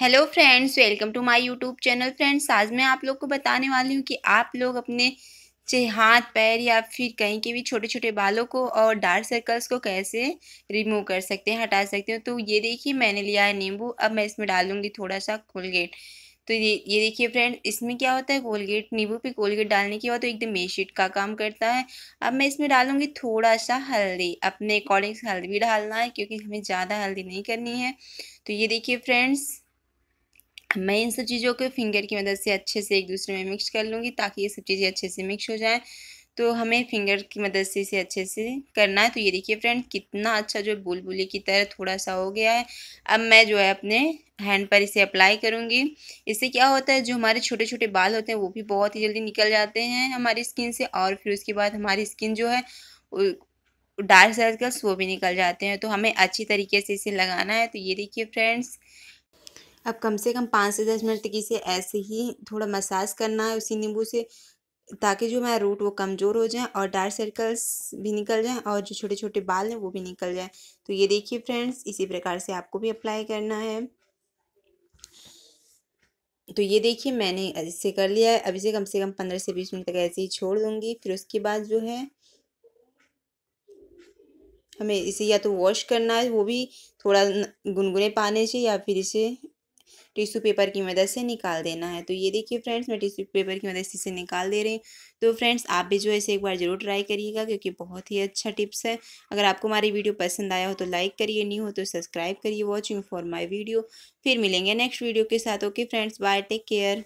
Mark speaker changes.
Speaker 1: hello friends welcome to my YouTube channel friends आज मैं आप लोग को बताने वाली हूँ कि आप लोग अपने हाथ पैर या फिर कहीं के भी छोटे छोटे बालों को और डार्क सर्कल्स को कैसे रिमूव कर सकते हैं हटा सकते हैं तो ये देखिए मैंने लिया है नींबू अब मैं इसमें डालूँगी थोड़ा सा कोलगेट तो ये ये देखिए फ्रेंड इसमें क्या होता है कोलगेट नींबू पे कोलगेट डालने के बाद तो एकदम मेशीट का काम करता है अब मैं इसमें डालूँगी थोड़ा सा हल्दी अपने अकॉर्डिंग हल्दी भी डालना है क्योंकि हमें ज़्यादा हल्दी नहीं करनी है तो ये देखिए फ्रेंड्स मैं इन सब चीज़ों को फिंगर की मदद से अच्छे से एक दूसरे में मिक्स कर लूँगी ताकि ये सब चीज़ें अच्छे से मिक्स हो जाएँ तो हमें फिंगर की मदद से इसे अच्छे से करना है तो ये देखिए फ्रेंड कितना अच्छा जो बुलबुली की तरह थोड़ा सा हो गया है अब मैं जो है अपने हैंड पर इसे अप्लाई करूँगी इससे क्या होता है जो हमारे छोटे छोटे बाल होते हैं वो भी बहुत ही जल्दी निकल जाते हैं हमारी स्किन से और फिर उसके बाद हमारी स्किन जो है डार्क सर्कल्स वो भी निकल जाते हैं तो हमें अच्छी तरीके से इसे लगाना है तो ये देखिए फ्रेंड्स अब कम से कम पाँच से दस मिनट तक इसे ऐसे ही थोड़ा मसाज करना है उसी नींबू से ताकि जो हमारा रूट वो कमज़ोर हो जाए और डार्क सर्कल्स भी निकल जाएँ और जो छोटे छोटे बाल हैं वो भी निकल जाए तो ये देखिए फ्रेंड्स इसी प्रकार से आपको भी अप्लाई करना है तो ये देखिए मैंने इसे कर लिया है अभी से कम से कम पंद्रह से बीस मिनट तक ऐसे ही छोड़ दूँगी फिर उसके बाद जो है हमें इसे या तो वॉश करना है वो भी थोड़ा गुनगुने पाने से या फिर इसे टिश्यू पेपर की मदद से निकाल देना है तो ये देखिए फ्रेंड्स मैं टिश्यू पेपर की मदद से इसे निकाल दे रही हूँ तो फ्रेंड्स आप भी जो है इसे एक बार ज़रूर ट्राई करिएगा क्योंकि बहुत ही अच्छा टिप्स है अगर आपको हमारी वीडियो पसंद आया हो तो लाइक करिए न्यू हो तो सब्सक्राइब करिए वॉचिंग फॉर माई वीडियो फिर मिलेंगे नेक्स्ट वीडियो के साथ okay friends bye take care